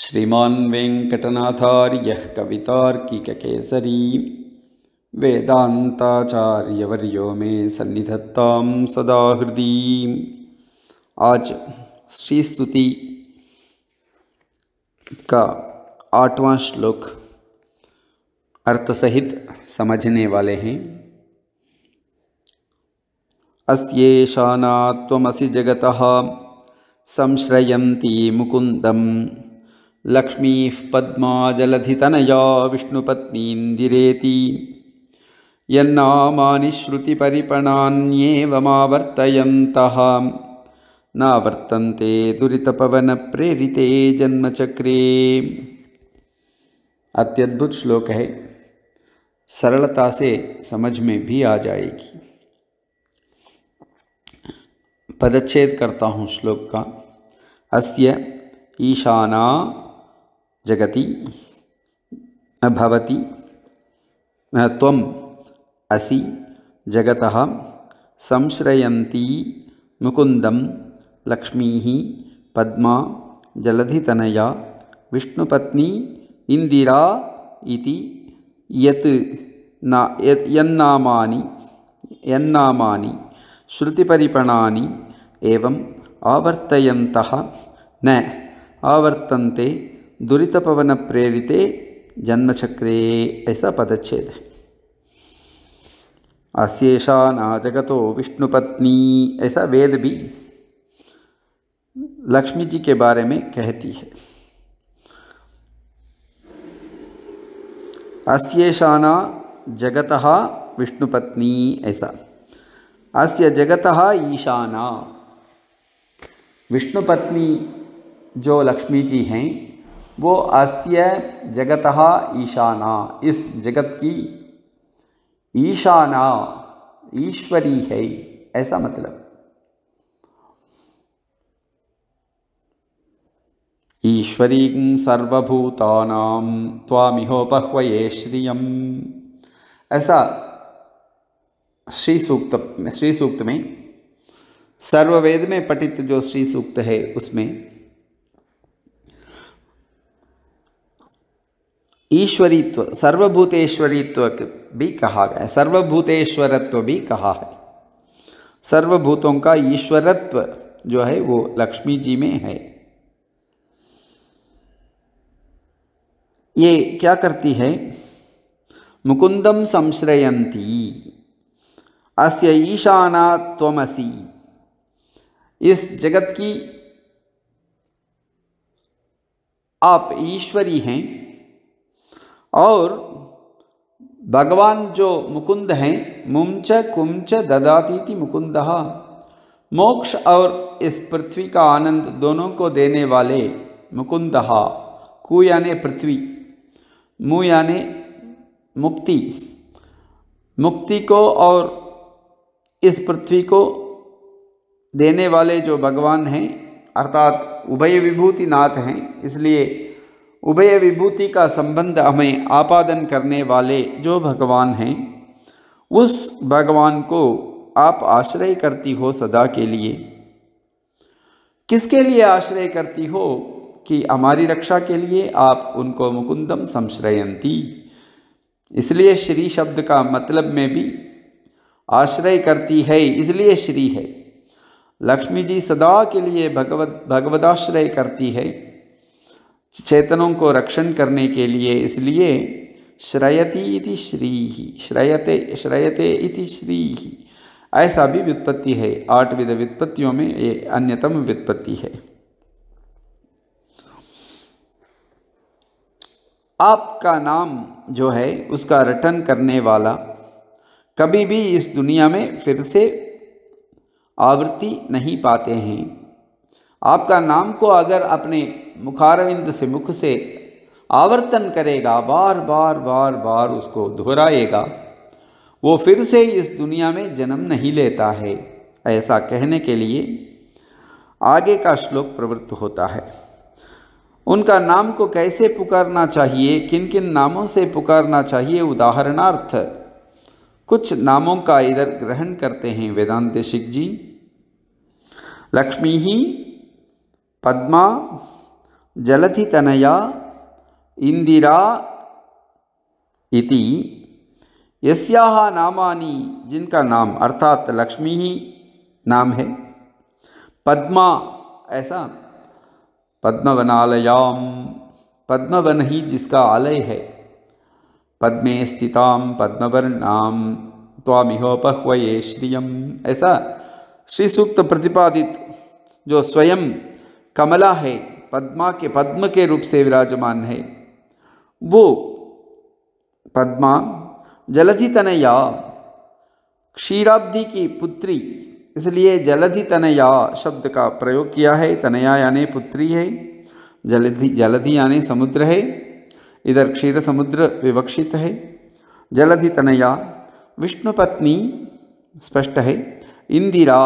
श्रीमान वेङ्कटनाथार्यः कवितार्किककेसरी वेदांताचार्यवर्यो मे सन्निधत्ता सदा हृदय आज श्री स्तुति का आठवां श्लोक अर्थ सहित समझने वाले हैं अस्ेशाना जगत संश्रयती मुकुंदम लक्ष्मी पद्मा जलधितनया विष्णुपत्नीन्दिरेति यन्नामानि श्रुतिपरिपणान्येवमावर्तयन्तः दुरीतपवन प्रेरिते जन्मचक्रे अत्यद्भुत श्लोक है सरलता से समझ में भी आ जाएगी पदच्छेद करता हूँ श्लोक का अस्य ईशाना जगति भवति त्वम् असि जगतः संश्रयन्ती मुकुन्दं लक्ष्मीः पद्मा जलधितनया विष्णुपत्नी इन्दिरा इति यत् यन्नामानि यन्नामानि श्रुतिपरिपणानि एवम् आवर्तयन्तः न आवर्तन्ते दुरीत पवन प्रेरिते जन्मचक्रे ऐसा पदच्छेद अशेषा न जगतो विष्णुपत्नी ऐसा वेद भी लक्ष्मी जी के बारे में कहती है अस्येषाना जगत विष्णुपत्नी ऐसा अस्य जगत ईशाना विष्णुपत्नी जो लक्ष्मी जी हैं वो अस्य जगत ईशाना इस जगत की ईशाना ईश्वरी है ऐसा मतलब ईश्वरी सर्वभूतानाम श्रिय ऐसा श्री सूक्त श्री सूक्त में सर्ववेद में पठित जो श्री सूक्त है उसमें ईश्वरीत्व सर्वभूतेश्वरीत्व भी कहा गया सर्वभूतेश्वरत्व भी कहा है सर्वभूतों का ईश्वरत्व जो है वो लक्ष्मी जी में है ये क्या करती है मुकुंदम संश्रयंती अस्य ईशाना इस जगत की आप ईश्वरी हैं और भगवान जो मुकुंद हैं मुमच कुमच ददातीति मुकुंद मोक्ष और इस पृथ्वी का आनंद दोनों को देने वाले मुकुंद कु यानि पृथ्वी मु यानि मुक्ति मुक्ति को और इस पृथ्वी को देने वाले जो भगवान हैं अर्थात उभय विभूति नाथ हैं इसलिए उभय विभूति का संबंध हमें आपादन करने वाले जो भगवान हैं उस भगवान को आप आश्रय करती हो सदा के लिए किसके लिए आश्रय करती हो कि हमारी रक्षा के लिए आप उनको मुकुंदम संश्रयंती इसलिए श्री शब्द का मतलब में भी आश्रय करती है इसलिए श्री है लक्ष्मी जी सदा के लिए भगवत भगवदाश्रय करती है चेतनों को रक्षण करने के लिए इसलिए श्रयति इति श्री ही श्रयते श्रयते इति श्री ही ऐसा भी व्युत्पत्ति है आठ विध व्युत्पत्तियों में ये अन्यतम व्युत्पत्ति है आपका नाम जो है उसका रटन करने वाला कभी भी इस दुनिया में फिर से आवृत्ति नहीं पाते हैं आपका नाम को अगर अपने मुखारविंद से मुख से आवर्तन करेगा बार बार बार बार उसको दोहराएगा वो फिर से इस दुनिया में जन्म नहीं लेता है ऐसा कहने के लिए आगे का श्लोक प्रवृत्त होता है उनका नाम को कैसे पुकारना चाहिए किन किन नामों से पुकारना चाहिए उदाहरणार्थ कुछ नामों का इधर ग्रहण करते हैं वेदांत शिख जी लक्ष्मी ही पद्मा जलधितनया इंदिरा इति नामानी जिनका नाम अर्थात लक्ष्मी ही नाम है पद्मा ऐसा पद्मवनालयाम पद्मवन ही जिसका आलय है पद्मे स्थिताम पद्मवर्णाम त्वामिहोपह्वये श्रियम ऐसा श्री सूक्त प्रतिपादित जो स्वयं कमला है पद्मा के पद्म के रूप से विराजमान है वो पद्मा जलधि तनया क्षीराब्धि की पुत्री इसलिए जलधि तनया शब्द का प्रयोग किया है तनया यानी पुत्री है जलधि जलधि यानी समुद्र है इधर क्षीर समुद्र विवक्षित है जलधि तनया विष्णु पत्नी स्पष्ट है इंदिरा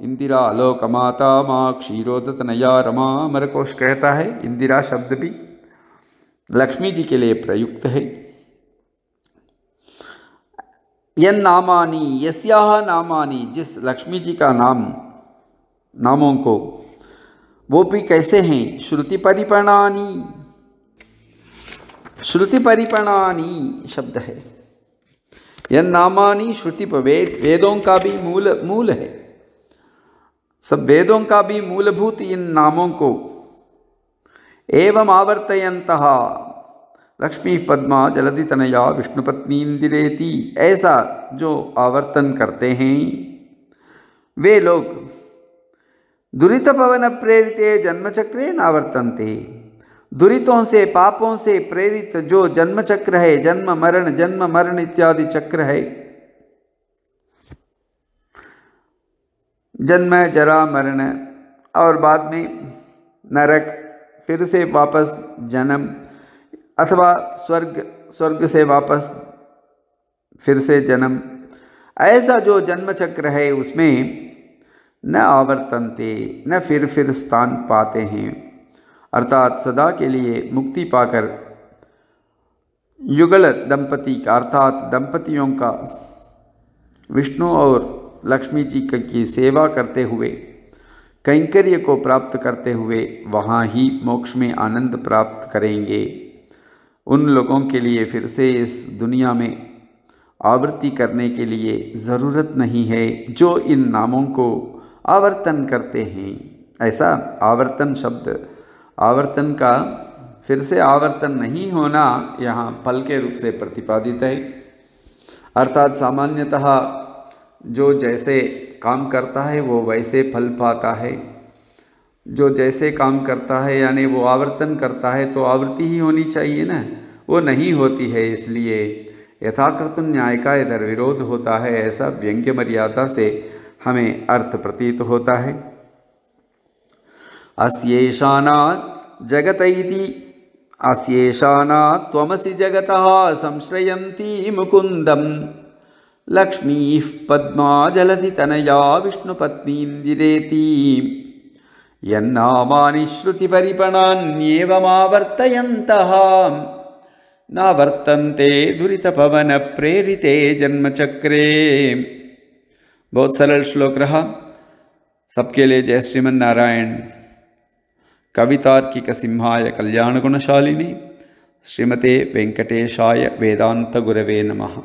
इंदिरा लोकमाता माँ क्षीरोदत नया रमा कोश कहता है इंदिरा शब्द भी लक्ष्मी जी के लिए प्रयुक्त है यन्नामानी यस्या नामानी जिस लक्ष्मी जी का नाम नामों को वो भी कैसे हैं श्रुति परिपणानी श्रुति परिपणानी शब्द है नामानी श्रुति वेद वेदों का भी मूल मूल है सब वेदों का भी मूलभूत इन नामों को एवं आवर्तयंत लक्ष्मी पद्मा जलधि तनया विष्णुपत्नी इंदिरेति ऐसा जो आवर्तन करते हैं वे लोग दुरित पवन प्रेरित जन्मचक्रे नावर्तनते दुरितों से पापों से प्रेरित जो जन्मचक्र है जन्म मरण जन्म मरण इत्यादि चक्र है जन्म जरा मरण और बाद में नरक फिर से वापस जन्म अथवा स्वर्ग स्वर्ग से वापस फिर से जन्म ऐसा जो जन्म चक्र है उसमें न आवर्तनते न फिर फिर स्थान पाते हैं अर्थात सदा के लिए मुक्ति पाकर युगल दंपति का अर्थात दंपतियों का विष्णु और लक्ष्मी जी की सेवा करते हुए कैंकर्य को प्राप्त करते हुए वहाँ ही मोक्ष में आनंद प्राप्त करेंगे उन लोगों के लिए फिर से इस दुनिया में आवृत्ति करने के लिए ज़रूरत नहीं है जो इन नामों को आवर्तन करते हैं ऐसा आवर्तन शब्द आवर्तन का फिर से आवर्तन नहीं होना यहाँ फल के रूप से प्रतिपादित है अर्थात सामान्यतः जो जैसे काम करता है वो वैसे फल पाता है जो जैसे काम करता है यानी वो आवर्तन करता है तो आवृत्ति ही होनी चाहिए ना वो नहीं होती है इसलिए यथाकृत न्याय का इधर विरोध होता है ऐसा व्यंग्य मर्यादा से हमें अर्थ प्रतीत होता है अस्येषाना जगत अस्येषाना तमसी जगत संश्रयती मुकुंदम लक्ष्मीः पद्मा जलधितनया विष्णुपत्नीन्दिरेती यन्नामानि श्रुतिपरिपणान्येवमावर्तयन्तः वर्तन्ते दुरितपवनप्रेरिते जन्मचक्रे सबके लिए जय श्रीमन्नारायण कवितार्किकसिंहाय कल्याणगुणशालिनी श्रीमते वेङ्कटेशाय वेदान्तगुरवे नमः